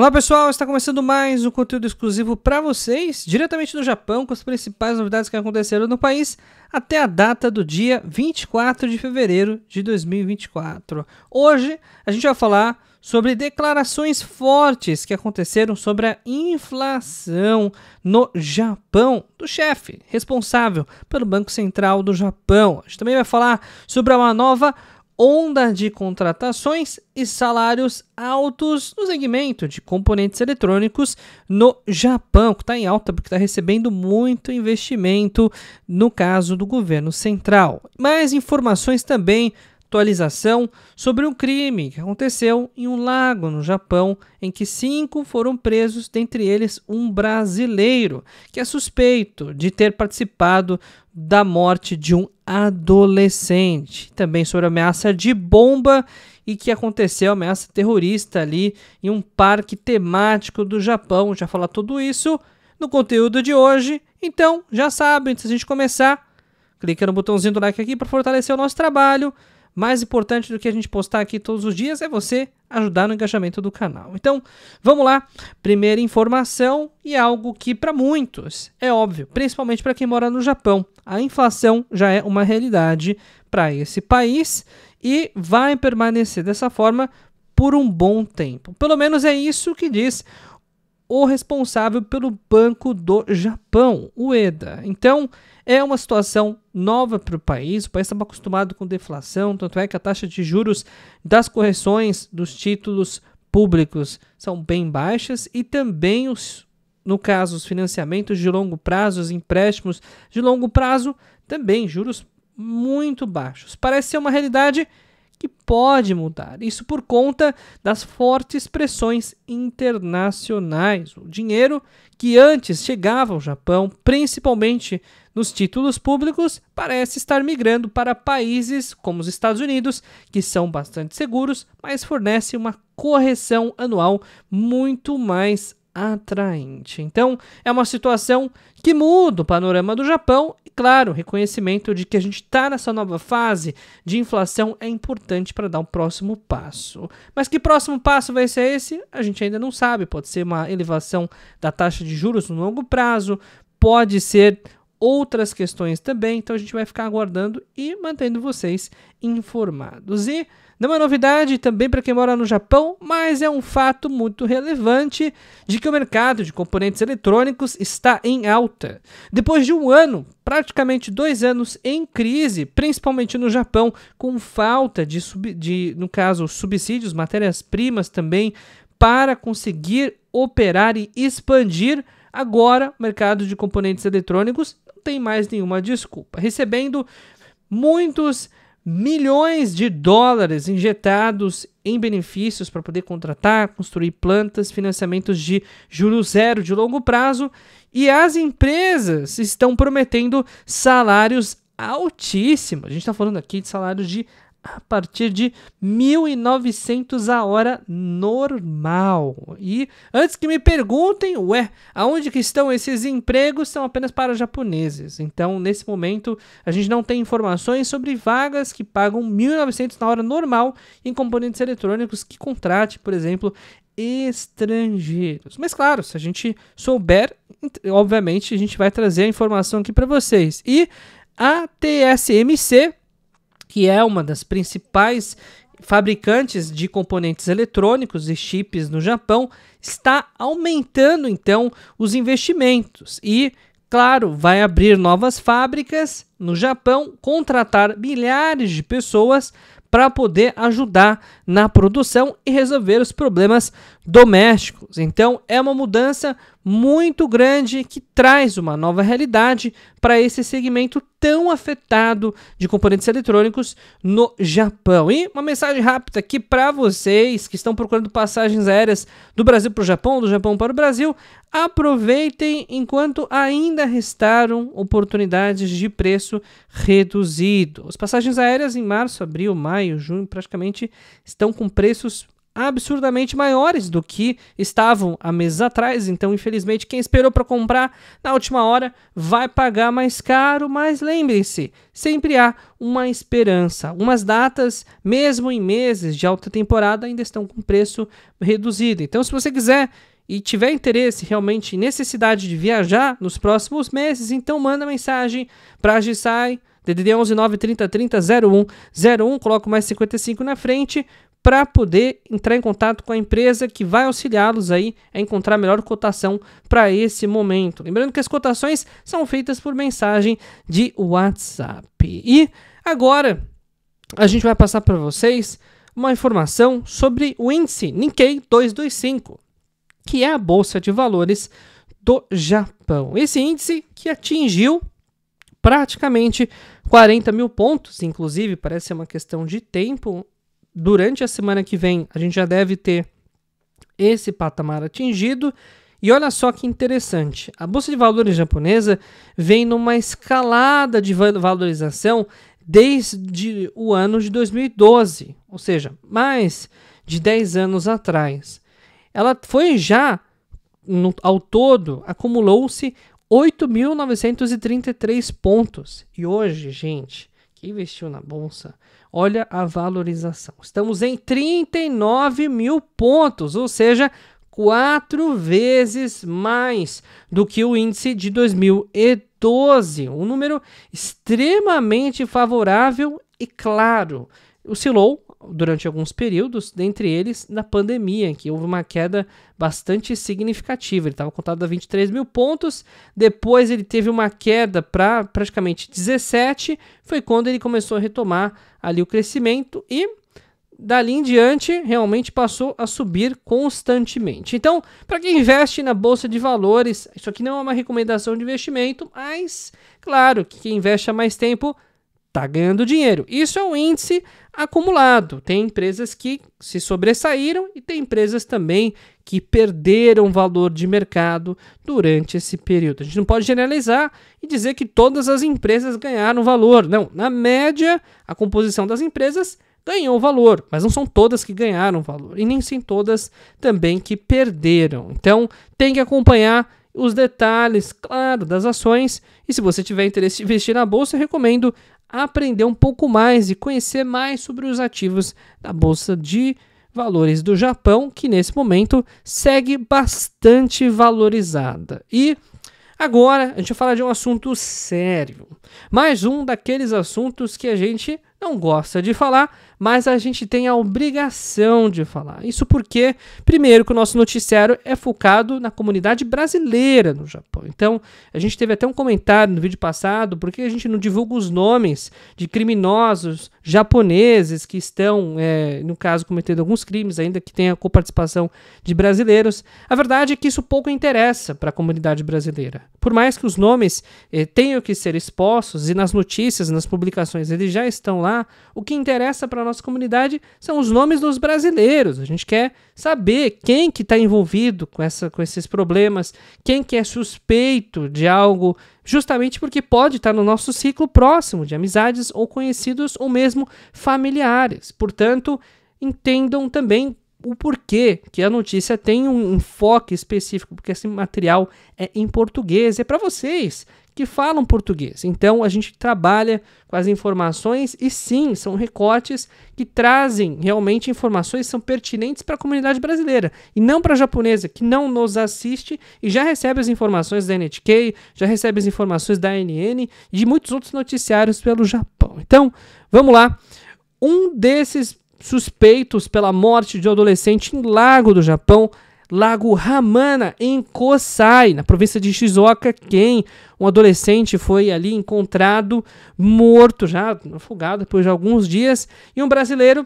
Olá pessoal, está começando mais um conteúdo exclusivo para vocês, diretamente do Japão, com as principais novidades que aconteceram no país até a data do dia 24 de fevereiro de 2024. Hoje a gente vai falar sobre declarações fortes que aconteceram sobre a inflação no Japão, do chefe responsável pelo Banco Central do Japão. A gente também vai falar sobre uma nova onda de contratações e salários altos no segmento de componentes eletrônicos no Japão, que está em alta porque está recebendo muito investimento no caso do governo central. Mais informações também atualização sobre um crime que aconteceu em um lago no Japão, em que cinco foram presos, dentre eles um brasileiro, que é suspeito de ter participado da morte de um adolescente. Também sobre ameaça de bomba e que aconteceu ameaça terrorista ali em um parque temático do Japão. Já falar tudo isso no conteúdo de hoje. Então, já sabe, antes da gente começar, clica no botãozinho do like aqui para fortalecer o nosso trabalho mais importante do que a gente postar aqui todos os dias é você ajudar no engajamento do canal. Então, vamos lá. Primeira informação e algo que para muitos é óbvio, principalmente para quem mora no Japão. A inflação já é uma realidade para esse país e vai permanecer dessa forma por um bom tempo. Pelo menos é isso que diz o responsável pelo Banco do Japão, o EDA. Então, é uma situação nova para o país. O país estava acostumado com deflação, tanto é que a taxa de juros das correções dos títulos públicos são bem baixas e também os no caso, os financiamentos de longo prazo, os empréstimos de longo prazo, também juros muito baixos. Parece ser uma realidade que pode mudar. Isso por conta das fortes pressões internacionais. O dinheiro que antes chegava ao Japão, principalmente nos títulos públicos, parece estar migrando para países como os Estados Unidos, que são bastante seguros, mas fornecem uma correção anual muito mais atraente. Então, é uma situação que muda o panorama do Japão e, claro, reconhecimento de que a gente está nessa nova fase de inflação é importante para dar um próximo passo. Mas que próximo passo vai ser esse? A gente ainda não sabe. Pode ser uma elevação da taxa de juros no longo prazo, pode ser outras questões também, então a gente vai ficar aguardando e mantendo vocês informados. E não é novidade também para quem mora no Japão, mas é um fato muito relevante de que o mercado de componentes eletrônicos está em alta. Depois de um ano, praticamente dois anos em crise, principalmente no Japão, com falta de, de no caso, subsídios, matérias-primas também, para conseguir operar e expandir. Agora, o mercado de componentes eletrônicos tem mais nenhuma desculpa. Recebendo muitos milhões de dólares injetados em benefícios para poder contratar, construir plantas, financiamentos de juros zero de longo prazo, e as empresas estão prometendo salários altíssimos. A gente está falando aqui de salários de a partir de 1900 a hora normal. E antes que me perguntem, ué, aonde que estão esses empregos? São apenas para japoneses. Então, nesse momento, a gente não tem informações sobre vagas que pagam 1900 na hora normal em componentes eletrônicos que contrate, por exemplo, estrangeiros. Mas claro, se a gente souber, obviamente a gente vai trazer a informação aqui para vocês. E a TSMC que é uma das principais fabricantes de componentes eletrônicos e chips no Japão, está aumentando então os investimentos e, claro, vai abrir novas fábricas no Japão, contratar milhares de pessoas para poder ajudar na produção e resolver os problemas domésticos. Então, é uma mudança muito grande que traz uma nova realidade para esse segmento tão afetado de componentes eletrônicos no Japão. E uma mensagem rápida aqui para vocês que estão procurando passagens aéreas do Brasil para o Japão, do Japão para o Brasil, aproveitem enquanto ainda restaram oportunidades de preço reduzido. As passagens aéreas em março, abril, maio, junho praticamente estão com preços absurdamente maiores do que estavam há meses atrás. Então, infelizmente, quem esperou para comprar na última hora vai pagar mais caro. Mas lembre-se, sempre há uma esperança. Umas datas, mesmo em meses de alta temporada, ainda estão com preço reduzido. Então, se você quiser e tiver interesse realmente necessidade de viajar nos próximos meses, então manda mensagem para a Gissai, DDD 11 9 30 01 01, coloco mais 55 na frente, para poder entrar em contato com a empresa que vai auxiliá-los aí a encontrar a melhor cotação para esse momento. Lembrando que as cotações são feitas por mensagem de WhatsApp. E agora a gente vai passar para vocês uma informação sobre o índice Nikkei 225, que é a bolsa de valores do Japão. Esse índice que atingiu praticamente 40 mil pontos, inclusive parece ser uma questão de tempo durante a semana que vem a gente já deve ter esse patamar atingido. E olha só que interessante, a bolsa de valores japonesa vem numa escalada de valorização desde o ano de 2012, ou seja, mais de 10 anos atrás. Ela foi já no, ao todo acumulou-se 8.933 pontos. E hoje, gente, investiu na bolsa, olha a valorização. Estamos em 39 mil pontos, ou seja, quatro vezes mais do que o índice de 2012. Um número extremamente favorável e claro oscilou durante alguns períodos, dentre eles na pandemia, que houve uma queda bastante significativa. Ele estava contado a 23 mil pontos, depois ele teve uma queda para praticamente 17, foi quando ele começou a retomar ali o crescimento e dali em diante realmente passou a subir constantemente. Então, para quem investe na bolsa de valores, isso aqui não é uma recomendação de investimento, mas claro que quem investe há mais tempo está ganhando dinheiro. Isso é um índice acumulado. Tem empresas que se sobressaíram e tem empresas também que perderam valor de mercado durante esse período. A gente não pode generalizar e dizer que todas as empresas ganharam valor. Não, na média, a composição das empresas ganhou valor, mas não são todas que ganharam valor e nem são todas também que perderam. Então, tem que acompanhar os detalhes, claro, das ações. E se você tiver interesse em investir na bolsa, eu recomendo aprender um pouco mais e conhecer mais sobre os ativos da Bolsa de Valores do Japão, que nesse momento segue bastante valorizada. E agora a gente vai falar de um assunto sério. Mais um daqueles assuntos que a gente não gosta de falar, mas a gente tem a obrigação de falar. Isso porque, primeiro, que o nosso noticiário é focado na comunidade brasileira no Japão. Então, a gente teve até um comentário no vídeo passado, porque a gente não divulga os nomes de criminosos japoneses que estão, é, no caso, cometendo alguns crimes, ainda que tenha coparticipação de brasileiros. A verdade é que isso pouco interessa para a comunidade brasileira. Por mais que os nomes eh, tenham que ser expostos, e nas notícias, nas publicações, eles já estão lá. O que interessa para a nossa comunidade são os nomes dos brasileiros. A gente quer saber quem que está envolvido com, essa, com esses problemas, quem que é suspeito de algo, justamente porque pode estar tá no nosso ciclo próximo de amizades ou conhecidos ou mesmo familiares. Portanto, entendam também o porquê que a notícia tem um enfoque específico, porque esse material é em português, é para vocês que falam português. Então a gente trabalha com as informações e sim, são recortes que trazem realmente informações que são pertinentes para a comunidade brasileira e não para a japonesa que não nos assiste e já recebe as informações da NHK, já recebe as informações da ANN e de muitos outros noticiários pelo Japão. Então, vamos lá. Um desses suspeitos pela morte de um adolescente em Lago do Japão Lago Ramana, em Kosai, na província de Shizuoka, quem um adolescente foi ali encontrado morto, já afogado depois de alguns dias, e um brasileiro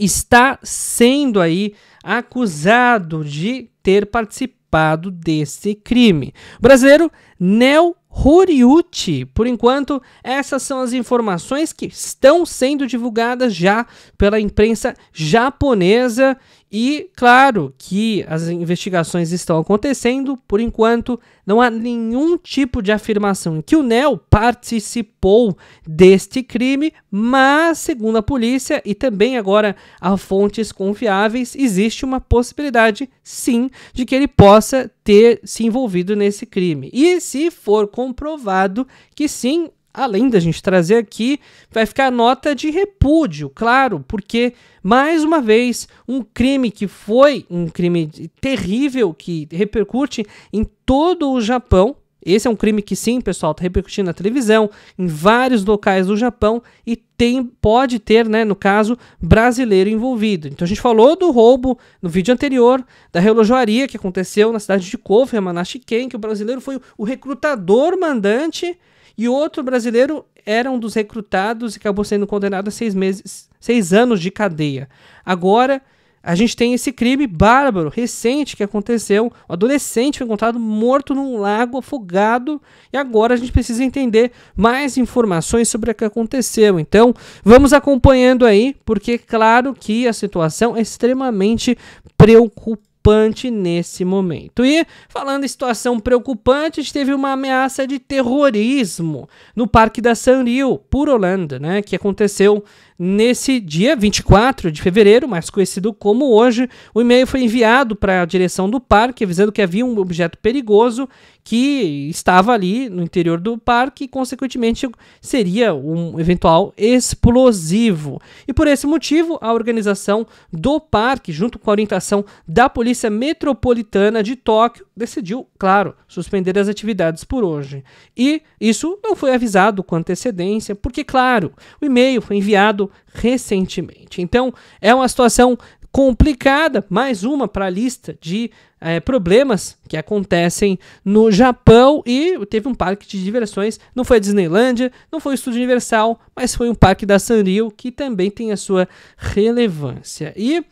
está sendo aí acusado de ter participado desse crime. O brasileiro Neo Horiuchi. Por enquanto, essas são as informações que estão sendo divulgadas já pela imprensa japonesa e claro que as investigações estão acontecendo, por enquanto não há nenhum tipo de afirmação que o Nel participou deste crime, mas segundo a polícia e também agora a fontes confiáveis, existe uma possibilidade sim de que ele possa ter se envolvido nesse crime. E se for comprovado que sim, além da gente trazer aqui, vai ficar a nota de repúdio, claro, porque mais uma vez um crime que foi um crime terrível que repercute em todo o Japão. Esse é um crime que sim, pessoal, está repercutindo na televisão, em vários locais do Japão e tem, pode ter, né, no caso, brasileiro envolvido. Então a gente falou do roubo no vídeo anterior, da relojoaria que aconteceu na cidade de Kofi, Manashiken, que o brasileiro foi o recrutador mandante e outro brasileiro era um dos recrutados e acabou sendo condenado a seis, meses, seis anos de cadeia. Agora, a gente tem esse crime bárbaro, recente, que aconteceu. Um adolescente foi encontrado morto num lago, afogado. E agora a gente precisa entender mais informações sobre o que aconteceu. Então, vamos acompanhando aí, porque claro que a situação é extremamente preocupante preocupante nesse momento. E, falando em situação preocupante, a gente teve uma ameaça de terrorismo no Parque da Sanrio, por Holanda, né, que aconteceu nesse dia 24 de fevereiro, mais conhecido como hoje. O e-mail foi enviado para a direção do parque, avisando que havia um objeto perigoso que estava ali no interior do parque e, consequentemente, seria um eventual explosivo. E por esse motivo, a organização do parque, junto com a orientação da Polícia Metropolitana de Tóquio, decidiu, claro, suspender as atividades por hoje. E isso não foi avisado com antecedência, porque, claro, o e-mail foi enviado recentemente. Então, é uma situação complicada, mais uma para a lista de é, problemas que acontecem no Japão e teve um parque de diversões. Não foi a Disneyland não foi o Estúdio Universal, mas foi um parque da Sanrio que também tem a sua relevância. E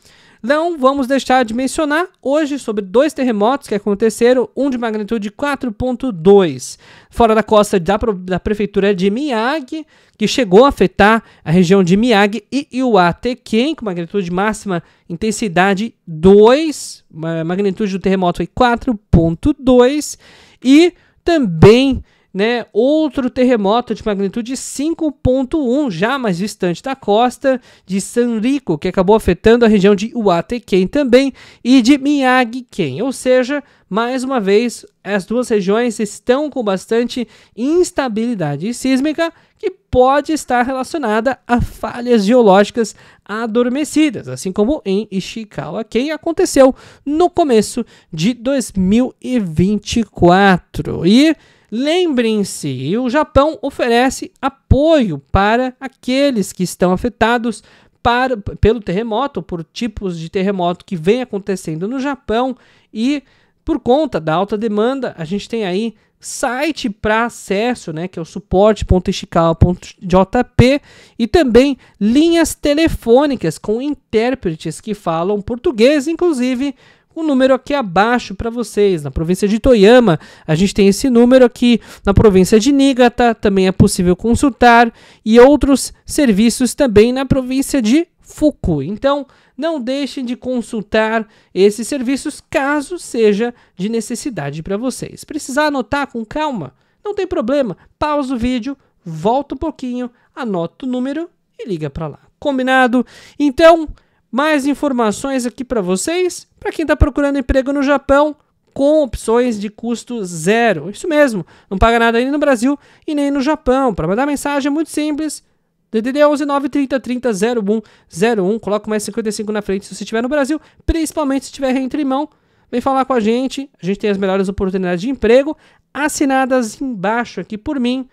não vamos deixar de mencionar hoje sobre dois terremotos que aconteceram, um de magnitude 4.2, fora da costa da, da prefeitura de Miyagi, que chegou a afetar a região de Miyagi e iwate com magnitude máxima intensidade 2, magnitude do terremoto foi 4.2 e também né, outro terremoto de magnitude 5.1, já mais distante da costa de Sanrico, que acabou afetando a região de uate também e de Miyagi-ken. Ou seja, mais uma vez, as duas regiões estão com bastante instabilidade sísmica que pode estar relacionada a falhas geológicas adormecidas, assim como em Ishikawa, que aconteceu no começo de 2024. E Lembrem-se, o Japão oferece apoio para aqueles que estão afetados para, pelo terremoto, por tipos de terremoto que vem acontecendo no Japão e por conta da alta demanda, a gente tem aí site para acesso, né, que é o suporte.ishikawa.jp e também linhas telefônicas com intérpretes que falam português, inclusive um número aqui abaixo para vocês. Na província de Toyama, a gente tem esse número aqui. Na província de Niigata, também é possível consultar. E outros serviços também na província de Fuku. Então, não deixem de consultar esses serviços caso seja de necessidade para vocês. Precisar anotar com calma? Não tem problema. Pausa o vídeo, volta um pouquinho, anota o número e liga para lá. Combinado? Então mais informações aqui para vocês, para quem está procurando emprego no Japão com opções de custo zero. Isso mesmo, não paga nada nem no Brasil e nem no Japão. Para mandar mensagem é muito simples. DDD 11 930 30 01 01. Coloca mais 55 na frente se você estiver no Brasil, principalmente se estiver entre mão. Vem falar com a gente, a gente tem as melhores oportunidades de emprego assinadas embaixo aqui por mim.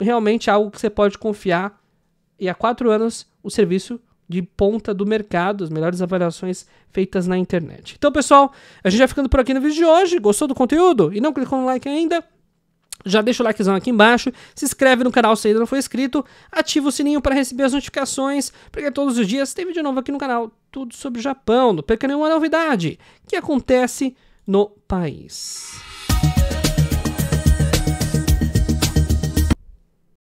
Realmente é algo que você pode confiar. E há quatro anos o serviço de ponta do mercado, as melhores avaliações feitas na internet. Então, pessoal, a gente vai ficando por aqui no vídeo de hoje. Gostou do conteúdo? E não clicou no like ainda? Já deixa o likezão aqui embaixo, se inscreve no canal se ainda não for inscrito, ativa o sininho para receber as notificações, porque todos os dias tem vídeo novo aqui no canal, tudo sobre o Japão, não perca nenhuma novidade que acontece no país.